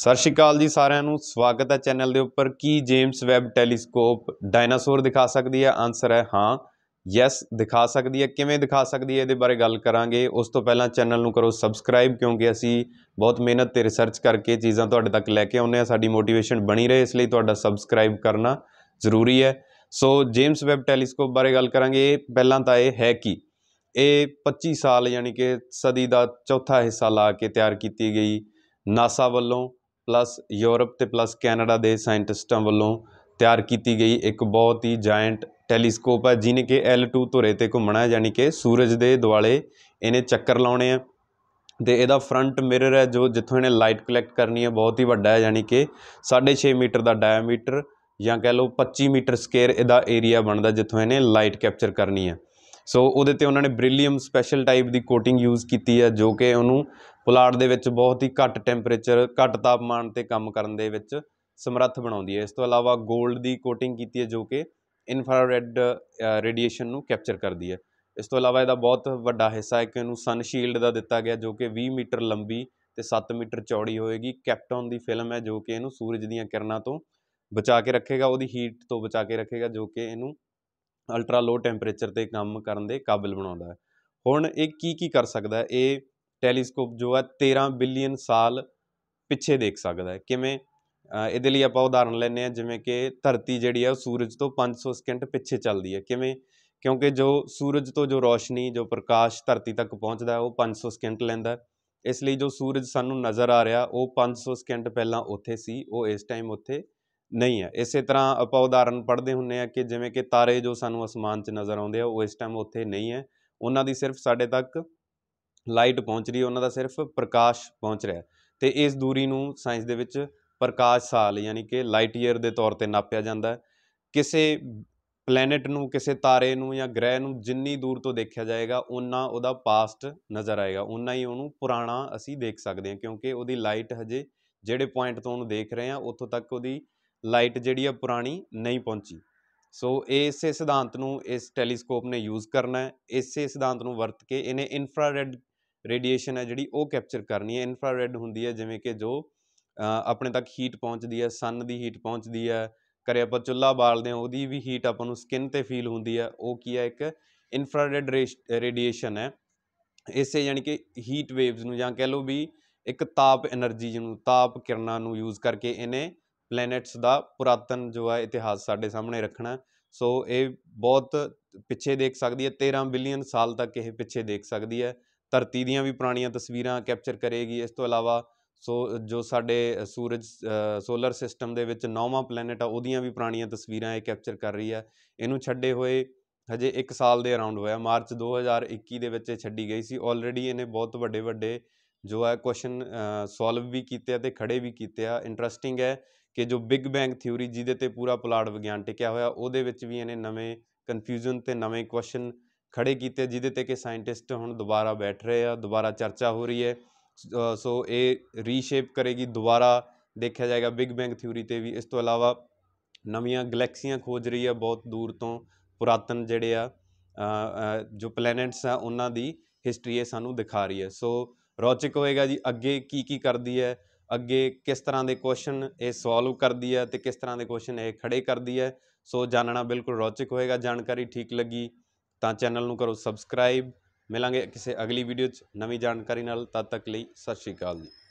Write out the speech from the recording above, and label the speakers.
Speaker 1: ਸਤਿ ਸ਼੍ਰੀ ਅਕਾਲ ਜੀ ਸਾਰਿਆਂ ਨੂੰ ਸਵਾਗਤ ਹੈ ਚੈਨਲ ਦੇ ਉੱਪਰ ਕੀ ਜੇਮਸ ਵੈਬ ਟੈਲੀਸਕੋਪ ਡਾਇਨਾਸੌਰ ਦਿਖਾ ਸਕਦੀ ਹੈ ਆਨਸਰ ਹੈ ਹਾਂ ਯੈਸ ਦਿਖਾ ਸਕਦੀ ਹੈ ਕਿਵੇਂ ਦਿਖਾ ਸਕਦੀ ਹੈ ਇਹਦੇ ਬਾਰੇ ਗੱਲ ਕਰਾਂਗੇ ਉਸ ਤੋਂ ਪਹਿਲਾਂ ਚੈਨਲ ਨੂੰ ਕਰੋ ਸਬਸਕ੍ਰਾਈਬ ਕਿਉਂਕਿ ਅਸੀਂ ਬਹੁਤ ਮਿਹਨਤ ਤੇ ਰਿਸਰਚ ਕਰਕੇ ਚੀਜ਼ਾਂ ਤੁਹਾਡੇ ਤੱਕ ਲੈ ਕੇ ਆਉਂਦੇ ਆ ਸਾਡੀ ਮੋਟੀਵੇਸ਼ਨ ਬਣੀ ਰਹੇ ਇਸ ਲਈ ਤੁਹਾਡਾ ਸਬਸਕ੍ਰਾਈਬ ਕਰਨਾ ਜ਼ਰੂਰੀ ਹੈ ਸੋ ਜੇਮਸ ਵੈਬ ਟੈਲੀਸਕੋਪ ਬਾਰੇ ਗੱਲ ਕਰਾਂਗੇ ਪਹਿਲਾਂ ਤਾਂ ਇਹ ਹੈ ਕੀ ਇਹ 25 ਸਾਲ ਯਾਨੀ ਕਿ ਸਦੀ ਦਾ ਚੌਥਾ ਹਿੱਸਾ ਲਾ ਕੇ ਤਿਆਰ ਕੀਤੀ ਗਈ ਨਾਸਾ ਵੱਲੋਂ ਪਲੱਸ ਯੂਰਪ ਤੇ ਪਲੱਸ ਕੈਨੇਡਾ ਦੇ ਸਾਇੰਟਿਸਟਾਂ ਵੱਲੋਂ ਤਿਆਰ ਕੀਤੀ ਗਈ ਇੱਕ ਬਹੁਤ ਹੀ ਜਾਇੰਟ ਟੈਲੀਸਕੋਪ ਹੈ ਜਿਨੇ ਕਿ L2 ਧੁਰੇ ਤੇ ਘੁੰਮਣਾ ਹੈ ਯਾਨੀ ਕਿ ਸੂਰਜ ਦੇ ਦੁਆਲੇ ਇਹਨੇ ਚੱਕਰ ਲਾਉਣੇ ਆ ਤੇ ਇਹਦਾ ਫਰੰਟ ਮਿਰਰ ਹੈ ਜੋ ਜਿੱਥੋਂ ਇਹਨੇ ਲਾਈਟ ਕਲੈਕਟ ਕਰਨੀ ਹੈ ਬਹੁਤ ਹੀ ਵੱਡਾ ਹੈ ਯਾਨੀ ਕਿ 6.5 ਮੀਟਰ ਦਾ ਡਾਇਆਮੀਟਰ ਜਾਂ ਕਹਿ ਲਓ 25 ਮੀਟਰ ਸਕੁਅਰ ਇਹਦਾ ਏਰੀਆ ਬਣਦਾ ਜਿੱਥੋਂ ਇਹਨੇ ਲਾਈਟ ਕੈਪਚਰ ਕਰਨੀ ਹੈ ਸੋ ਉਹਦੇ ਤੇ ਉਹਨਾਂ ਨੇ ਬ੍ਰਿਲੀਅਮ ਸਪੈਸ਼ਲ ਟਾਈਪ ਦੀ ਕੋਟਿੰਗ ਯੂਜ਼ ਕੀਤੀ ਹੈ ਜੋ ਕਿ ਉਹਨੂੰ ਪੁਲਾੜ ਦੇ ਵਿੱਚ ਬਹੁਤ ਹੀ ਘੱਟ ਟੈਂਪਰੇਚਰ ਘੱਟ ਤਾਪਮਾਨ ਤੇ ਕੰਮ ਕਰਨ ਦੇ ਵਿੱਚ ਸਮਰੱਥ ਬਣਾਉਂਦੀ ਹੈ ਇਸ ਤੋਂ ਇਲਾਵਾ 골ਡ ਦੀ ਕੋਟਿੰਗ ਕੀਤੀ ਹੈ ਜੋ ਕਿ ਇਨਫਰਾਰੈੱਡ ਰੇਡੀਏਸ਼ਨ ਨੂੰ ਕੈਪਚਰ ਕਰਦੀ ਹੈ ਇਸ ਤੋਂ ਇਲਾਵਾ ਇਹਦਾ ਬਹੁਤ ਵੱਡਾ ਹਿੱਸਾ ਹੈ ਕਿ ਇਹਨੂੰ ਸਨ ਸ਼ੀਲਡ ਦਾ ਦਿੱਤਾ ਗਿਆ ਜੋ ਕਿ 20 ਮੀਟਰ ਲੰਬੀ ਤੇ 7 ਮੀਟਰ ਚੌੜੀ ਹੋਏਗੀ ਕੈਪਟਨ ਦੀ ਫਿਲਮ ਹੈ ਜੋ ਕਿ ਇਹਨੂੰ ਸੂਰਜ ਦੀਆਂ ਕਿਰਨਾਂ ਤੋਂ ਬਚਾ ਕੇ ਰੱਖੇਗਾ ਉਹਦੀ ਹੀਟ ਤੋਂ ਬਚਾ ਕੇ ਰੱਖੇਗਾ ਜੋ ਕਿ ਇਹਨੂੰ ਅਲਟਰਾ ਲੋ ਟੈਂਪਰੇਚਰ ਤੇ ਕੰਮ ਕਰਨ ਦੇ ਕਾਬਿਲ ਬਣਾਉਂਦਾ ਹੈ ਹੁਣ ਇਹ ਕੀ ਕੀ ਕਰ ਸਕਦਾ ਹੈ ਇਹ ਟੈਲੀਸਕੋਪ ਜੋ ਹੈ 13 ਬਿਲੀਅਨ ਸਾਲ ਪਿੱਛੇ ਦੇਖ ਸਕਦਾ ਹੈ ਕਿਵੇਂ ਇਹਦੇ ਲਈ ਆਪਾਂ ਉਦਾਹਰਣ ਲੈਨੇ ਆ ਜਿਵੇਂ ਕਿ ਧਰਤੀ ਜਿਹੜੀ ਆ ਸੂਰਜ ਤੋਂ 500 ਸਕਿੰਟ ਪਿੱਛੇ ਚੱਲਦੀ ਹੈ ਕਿਵੇਂ ਕਿਉਂਕਿ ਜੋ ਸੂਰਜ ਤੋਂ ਜੋ ਰੋਸ਼ਨੀ ਜੋ ਪ੍ਰਕਾਸ਼ ਧਰਤੀ ਤੱਕ ਪਹੁੰਚਦਾ ਉਹ 500 ਸਕਿੰਟ ਲੈਂਦਾ ਇਸ ਲਈ ਜੋ ਸੂਰਜ ਸਾਨੂੰ ਨਜ਼ਰ ਆ ਰਿਹਾ ਉਹ 500 ਸਕਿੰਟ ਪਹਿਲਾਂ ਉੱਥੇ ਸੀ ਉਹ ਇਸ ਟਾਈਮ ਉੱਥੇ ਨਹੀਂ ਹੈ ਇਸੇ ਤਰ੍ਹਾਂ ਆਪਾਂ ਉਦਾਹਰਨ ਪੜ੍ਹਦੇ ਹੁੰਨੇ ਆ ਕਿ ਜਿਵੇਂ ਕਿ ਤਾਰੇ ਜੋ ਸਾਨੂੰ ਅਸਮਾਨ 'ਚ ਨਜ਼ਰ ਆਉਂਦੇ ਆ ਉਹ ਇਸ ਟਾਈਮ ਉੱਥੇ ਨਹੀਂ ਹੈ ਉਹਨਾਂ ਦੀ ਸਿਰਫ ਸਾਡੇ ਤੱਕ ਲਾਈਟ ਪਹੁੰਚ ਰਹੀ ਹੈ ਉਹਨਾਂ ਦਾ ਸਿਰਫ ਪ੍ਰਕਾਸ਼ ਪਹੁੰਚ ਰਿਹਾ ਤੇ ਇਸ ਦੂਰੀ ਨੂੰ ਸਾਇੰਸ ਦੇ ਵਿੱਚ ਪ੍ਰਕਾਸ਼ ਸਾਲ ਯਾਨੀ ਕਿ ਲਾਈਟ ਈਅਰ ਦੇ ਤੌਰ ਤੇ ਨਾਪਿਆ ਜਾਂਦਾ ਕਿਸੇ ਪਲੈਨਟ ਨੂੰ ਕਿਸੇ ਤਾਰੇ ਨੂੰ ਜਾਂ ਗ੍ਰਹਿ ਨੂੰ ਜਿੰਨੀ ਦੂਰ ਤੋਂ ਦੇਖਿਆ ਜਾਏਗਾ ਉਹਨਾਂ ਉਹਦਾ ਪਾਸਟ ਨਜ਼ਰ ਆਏਗਾ ਉਹਨਾਂ ਹੀ ਉਹਨੂੰ ਪੁਰਾਣਾ ਅਸੀਂ ਦੇਖ ਸਕਦੇ ਹਾਂ ਕਿਉਂਕਿ ਉਹਦੀ ਲਾਈਟ ਹਜੇ ਜਿਹੜੇ ਪੁਆਇੰਟ ਤੋਂ ਉਹਨੂੰ ਦੇਖ ਰਹੇ ਹਾਂ ਉੱਥੋਂ ਤੱਕ ਉਹਦੀ ਲਾਈਟ ਜਿਹੜੀ ਆ ਪੁਰਾਣੀ ਨਹੀਂ ਪਹੁੰਚੀ ਸੋ ਇਸੇ ਸਿਧਾਂਤ ਨੂੰ ਇਸ ਟੈਲੀਸਕੋਪ ਨੇ ਯੂਜ਼ ਕਰਨਾ ਹੈ ਇਸੇ ਸਿਧਾਂਤ ਨੂੰ ਵਰਤ ਕੇ ਇਹਨੇ ਇਨਫਰਾਰੈਡ ਰੇਡੀਏਸ਼ਨ ਹੈ ਜਿਹੜੀ ਉਹ ਕੈਪਚਰ ਕਰਨੀ ਹੈ ਇਨਫਰਾਰੈਡ ਹੁੰਦੀ ਹੈ ਜਿਵੇਂ ਕਿ ਜੋ ਆਪਣੇ ਤੱਕ ਹੀਟ ਪਹੁੰਚਦੀ ਹੈ ਸਨ ਦੀ ਹੀਟ ਪਹੁੰਚਦੀ ਹੈ ਕਰੇ ਆਪਾਂ ਚੁੱਲਾ ਬਾਲਦੇ ਹਾਂ ਉਹਦੀ ਵੀ ਹੀਟ ਆਪਾਂ ਨੂੰ ਸਕਿਨ ਤੇ ਫੀਲ ਹੁੰਦੀ ਹੈ ਉਹ ਕੀ ਹੈ ਇੱਕ ਇਨਫਰਾਰੈਡ ਰੇਡੀਏਸ਼ਨ ਹੈ ਇਸੇ ਯਾਨੀ ਕਿ ਹੀਟ ਵੇਵਸ ਨੂੰ ਜਾਂ ਕਹਿ ਲਓ ਵੀ ਇੱਕ ਤਾਪ એનર્ਜੀ ਜਿਹਨੂੰ ਤਾਪ ਕਿਰਨਾਂ ਨੂੰ ਯੂਜ਼ ਕਰਕੇ ਇਹਨੇ ਪਲੈਨਟਸ ਦਾ ਪੁਰਾਤਨ ਜੋ ਹੈ ਇਤਿਹਾਸ ਸਾਡੇ ਸਾਹਮਣੇ ਰੱਖਣਾ ਸੋ ਇਹ ਬਹੁਤ ਪਿੱਛੇ ਦੇਖ ਸਕਦੀ ਹੈ 13 ਬਿਲੀਅਨ ਸਾਲ ਤੱਕ ਇਹ ਪਿੱਛੇ ਦੇਖ ਸਕਦੀ ਹੈ ਧਰਤੀ ਦੀਆਂ ਵੀ ਪੁਰਾਣੀਆਂ ਤਸਵੀਰਾਂ ਕੈਪਚਰ ਕਰੇਗੀ ਇਸ ਤੋਂ ਇਲਾਵਾ ਸੋ ਜੋ ਸਾਡੇ ਸੂਰਜ ਸੋਲਰ ਸਿਸਟਮ ਦੇ ਵਿੱਚ ਨੌਵਾਂ ਪਲੈਨਟ ਆ ਉਹਦੀਆਂ ਵੀ ਪੁਰਾਣੀਆਂ ਤਸਵੀਰਾਂ ਇਹ ਕੈਪਚਰ ਕਰ ਰਹੀ ਹੈ ਇਹਨੂੰ ਛੱਡੇ ਹੋਏ ਹਜੇ 1 ਸਾਲ ਦੇ ਅਰਾਊਂਡ ਹੋਇਆ ਮਾਰਚ 2021 ਦੇ ਵਿੱਚ ਛੱਡੀ ਗਈ ਸੀ ਆਲਰੇਡੀ ਇਹਨੇ ਬਹੁਤ ਵੱਡੇ ਵੱਡੇ ਜੋ ਹੈ ਕੁਐਸਚਨ ਸੋਲਵ ਵੀ ਕੀਤੇ ਆ ਤੇ ਖੜੇ ਵੀ ਕੀਤੇ ਆ ਇੰਟਰਸਟਿੰਗ ਹੈ ਕਿ ਜੋ ਬਿਗ ਬੈਂਗ ਥਿਊਰੀ ਜਿਹਦੇ ਤੇ ਪੂਰਾ ਪੁਲਾੜ ਵਿਗਿਆਨ ਟਿਕਿਆ ਹੋਇਆ ਉਹਦੇ ਵਿੱਚ ਵੀ ਇਹਨੇ ਨਵੇਂ ਕਨਫਿਊਜ਼ਨ ਤੇ ਨਵੇਂ ਕੁਐਸਚਨ ਖੜੇ ਕੀਤੇ ਜਿਹਦੇ ਤੇ ਕਿ ਸਾਇੰਟਿਸਟ ਹੁਣ ਦੁਬਾਰਾ ਬੈਠ ਰਹੇ ਆ ਦੁਬਾਰਾ ਚਰਚਾ ਹੋ ਰਹੀ ਹੈ ਸੋ ਇਹ ਰੀਸ਼ੇਪ ਕਰੇਗੀ ਦੁਬਾਰਾ ਦੇਖਿਆ ਜਾਏਗਾ ਬਿਗ ਬੈਂਗ ਥਿਊਰੀ ਤੇ ਵੀ ਇਸ ਤੋਂ ਇਲਾਵਾ ਨਵੀਆਂ ਗੈਲੈਕਸੀਆਂ ਖੋਜ ਰਹੀ ਹੈ ਬਹੁਤ ਦੂਰ ਤੋਂ ਪੁਰਾਤਨ ਜਿਹੜੇ ਆ ਜੋ ਪਲੈਨਟਸ ਆ ਉਹਨਾਂ ਦੀ ਹਿਸਟਰੀ ਇਹ ਸਾਨੂੰ ਦਿਖਾ ਰਹੀ ਹੈ ਸੋ ਰੌਚਕ ਹੋਏਗਾ ਜੀ ਅੱਗੇ ਕੀ ਕੀ ਕਰਦੀ ਹੈ ਅੱਗੇ ਕਿਸ ਤਰ੍ਹਾਂ ਦੇ ਕੁਐਸਚਨ ਇਹ ਸੋਲਵ ਕਰਦੀ ਹੈ ਤੇ ਕਿਸ ਤਰ੍ਹਾਂ ਦੇ ਕੁਐਸਚਨ ਇਹ ਖੜੇ ਕਰਦੀ ਹੈ ਸੋ ਜਾਣਨਾ ਬਿਲਕੁਲ ਰੋਚਕ ਹੋਏਗਾ ਜਾਣਕਾਰੀ ਠੀਕ ਲੱਗੀ ਤਾਂ ਚੈਨਲ ਨੂੰ ਕਰੋ ਸਬਸਕ੍ਰਾਈਬ ਮਿਲਾਂਗੇ ਕਿਸੇ ਅਗਲੀ ਵੀਡੀਓ 'ਚ ਨਵੀਂ ਜਾਣਕਾਰੀ ਨਾਲ ਤਦ ਤੱਕ ਲਈ ਸਤਿ ਸ਼੍ਰੀ ਅਕਾਲ ਜੀ